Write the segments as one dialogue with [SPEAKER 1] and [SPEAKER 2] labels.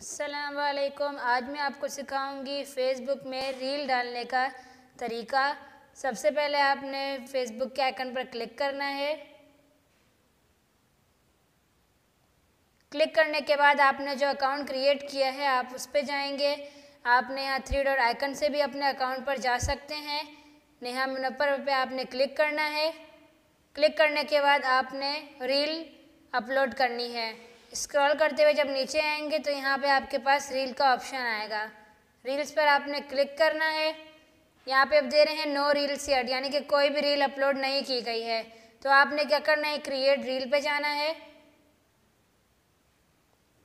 [SPEAKER 1] असलकुम आज मैं आपको सिखाऊंगी फ़ेसबुक में रील डालने का तरीका सबसे पहले आपने फ़ेसबुक के आइकन पर क्लिक करना है क्लिक करने के बाद आपने जो अकाउंट क्रिएट किया है आप उस पर जाएंगे आपने यहाँ थ्री डॉट आइकन से भी अपने अकाउंट पर जा सकते हैं नेहा मुनपर पे आपने क्लिक करना है क्लिक करने के बाद आपने रील अपलोड करनी है स्क्रॉल करते हुए जब नीचे आएंगे तो यहाँ पे आपके पास रील का ऑप्शन आएगा रील्स पर आपने क्लिक करना है यहाँ पे आप दे रहे हैं नो रील्स एड यानी कि कोई भी रील अपलोड नहीं की गई है तो आपने क्या करना है क्रिएट रील पे जाना है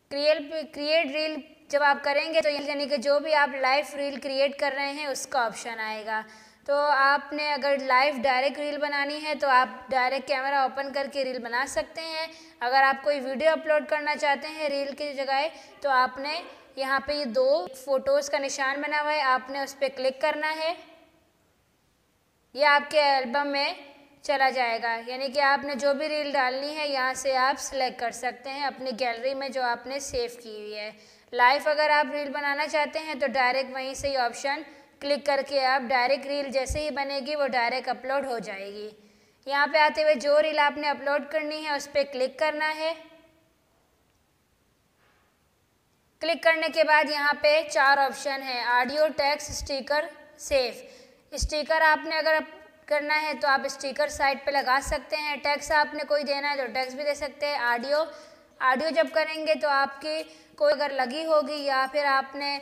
[SPEAKER 1] क्रिएट क्रिएट रील जब आप करेंगे तो यानी कि जो भी आप लाइव रील क्रिएट कर रहे हैं उसका ऑप्शन आएगा तो आपने अगर लाइव डायरेक्ट रील बनानी है तो आप डायरेक्ट कैमरा ओपन करके रील बना सकते हैं अगर आप कोई वीडियो अपलोड करना चाहते हैं रील की जगह तो आपने यहाँ पे ये दो फोटोज़ का निशान बना हुआ है आपने उस पर क्लिक करना है ये आपके एल्बम में चला जाएगा यानी कि आपने जो भी रील डालनी है यहाँ से आप सिलेक्ट कर सकते हैं अपनी गैलरी में जो आपने सेव की हुई है लाइव अगर आप रील बनाना चाहते हैं तो डायरेक्ट वहीं से ही ऑप्शन क्लिक करके आप डायरेक्ट रील जैसे ही बनेगी वो डायरेक्ट अपलोड हो जाएगी यहाँ पे आते हुए जो रील आपने अपलोड करनी है उस पर क्लिक करना है क्लिक करने के बाद यहाँ पे चार ऑप्शन है audio text sticker save sticker आपने अगर करना है तो आप स्टिकर साइट पे लगा सकते हैं टैक्स आपने कोई देना है तो टैक्स भी दे सकते हैं ऑडियो ऑडियो जब करेंगे तो आपकी कोई अगर लगी होगी या फिर आपने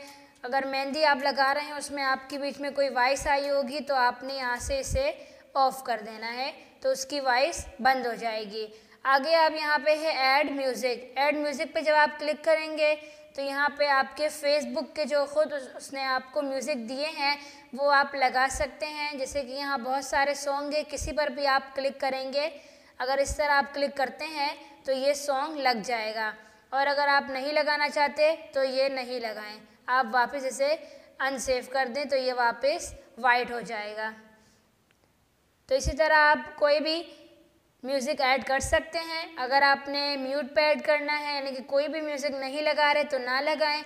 [SPEAKER 1] अगर मेहंदी आप लगा रहे हैं उसमें आपके बीच में कोई वॉइस आई होगी तो आपने यहाँ से इसे ऑफ़ कर देना है तो उसकी वॉइस बंद हो जाएगी आगे आप यहाँ पे है ऐड म्यूज़िक ऐड म्यूज़िक पे जब आप क्लिक करेंगे तो यहाँ पे आपके फेसबुक के जो खुद उसने आपको म्यूज़िक दिए हैं वो आप लगा सकते हैं जैसे कि यहाँ बहुत सारे सॉन्ग है किसी पर भी आप क्लिक करेंगे अगर इस तरह आप क्लिक करते हैं तो ये सॉन्ग लग जाएगा और अगर आप नहीं लगाना चाहते तो ये नहीं लगाएं आप वापस इसे अनसेफ कर दें तो ये वापस वाइट हो जाएगा तो इसी तरह आप कोई भी म्यूज़िक ऐड कर सकते हैं अगर आपने म्यूट पे ऐड करना है यानी कि कोई भी म्यूज़िक नहीं लगा रहे तो ना लगाएं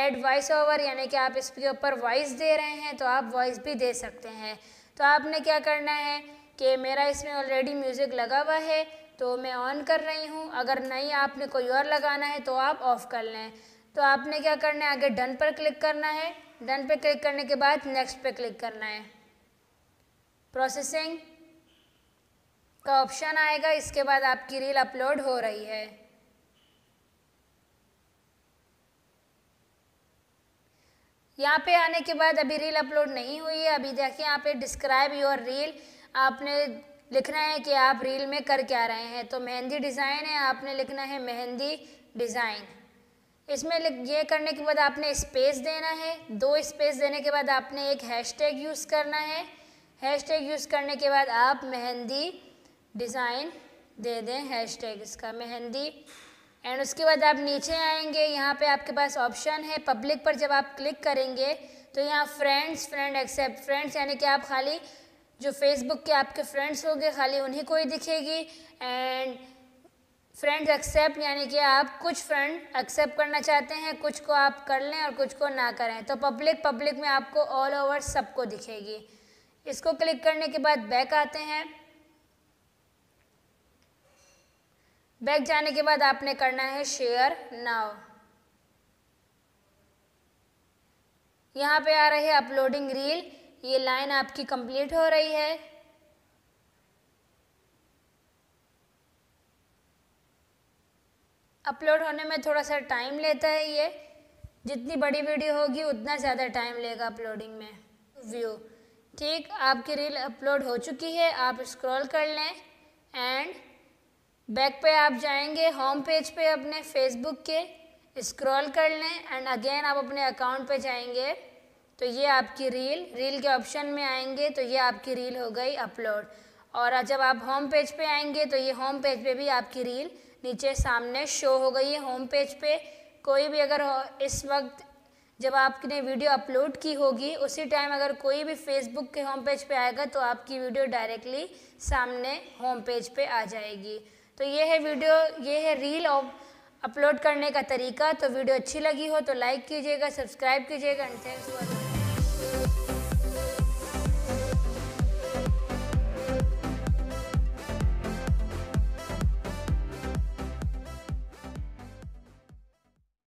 [SPEAKER 1] ऐड वॉइस ओवर यानी कि आप इसके ऊपर वॉइस दे रहे हैं तो आप वॉइस भी दे सकते हैं तो आपने क्या करना है कि मेरा इसमें ऑलरेडी म्यूज़िक लगा हुआ है तो मैं ऑन कर रही हूँ अगर नहीं आपने कोई और लगाना है तो आप ऑफ़ कर लें तो आपने क्या करना है आगे डन पर क्लिक करना है डन पर क्लिक करने के बाद नेक्स्ट पर क्लिक करना है प्रोसेसिंग का ऑप्शन आएगा इसके बाद आपकी रील अपलोड हो रही है यहाँ पे आने के बाद अभी रील अपलोड नहीं हुई है अभी देखिए यहाँ पे डिस्क्राइब योर रील आपने लिखना है कि आप रील में कर क्या रहे हैं तो मेहंदी डिज़ाइन है आपने लिखना है मेहंदी डिज़ाइन इसमें ये करने के बाद आपने स्पेस देना है दो स्पेस देने के बाद आपने एक हैशटैग यूज़ करना है हैशटैग यूज़ करने के बाद आप मेहंदी डिज़ाइन दे दें हैशटैग इसका मेहंदी एंड उसके बाद आप नीचे आएंगे यहाँ पे आपके पास ऑप्शन है पब्लिक पर जब आप क्लिक करेंगे तो यहाँ फ्रेंड्स फ्रेंड एक्सेप्ट फ्रेंड्स यानी कि आप खाली जो फेसबुक के आपके फ्रेंड्स होंगे खाली उन्हीं को ही दिखेगी एंड फ्रेंड्स एक्सेप्ट यानी कि आप कुछ फ्रेंड एक्सेप्ट करना चाहते हैं कुछ को आप कर लें और कुछ को ना करें तो पब्लिक पब्लिक में आपको ऑल ओवर सबको दिखेगी इसको क्लिक करने के बाद बैक आते हैं बैक जाने के बाद आपने करना है शेयर नाउ यहाँ पे आ रही है अपलोडिंग रील ये लाइन आपकी कंप्लीट हो रही है अपलोड होने में थोड़ा सा टाइम लेता है ये जितनी बड़ी वीडियो होगी उतना ज़्यादा टाइम लेगा अपलोडिंग में व्यू ठीक आपकी रील अपलोड हो चुकी है आप स्क्रॉल कर लें एंड बैक पे आप जाएंगे होम पेज पे अपने फेसबुक के स्क्रॉल कर लें एंड अगेन आप अपने अकाउंट पे जाएंगे तो ये आपकी रील रील के ऑप्शन में आएंगे तो ये आपकी रील हो गई अपलोड और जब आप होम पेज पे आएंगे तो ये होम पेज पे भी आपकी रील नीचे सामने शो हो गई है होम पेज पे कोई भी अगर इस वक्त जब आपने वीडियो अपलोड की होगी उसी टाइम अगर कोई भी फेसबुक के होम पेज पे आएगा तो आपकी वीडियो डायरेक्टली सामने होम पेज पे आ जाएगी तो ये है वीडियो ये है रील अपलोड करने का तरीका तो वीडियो अच्छी लगी हो तो लाइक कीजिएगा सब्सक्राइब कीजिएगा एंड थैंक्स फॉर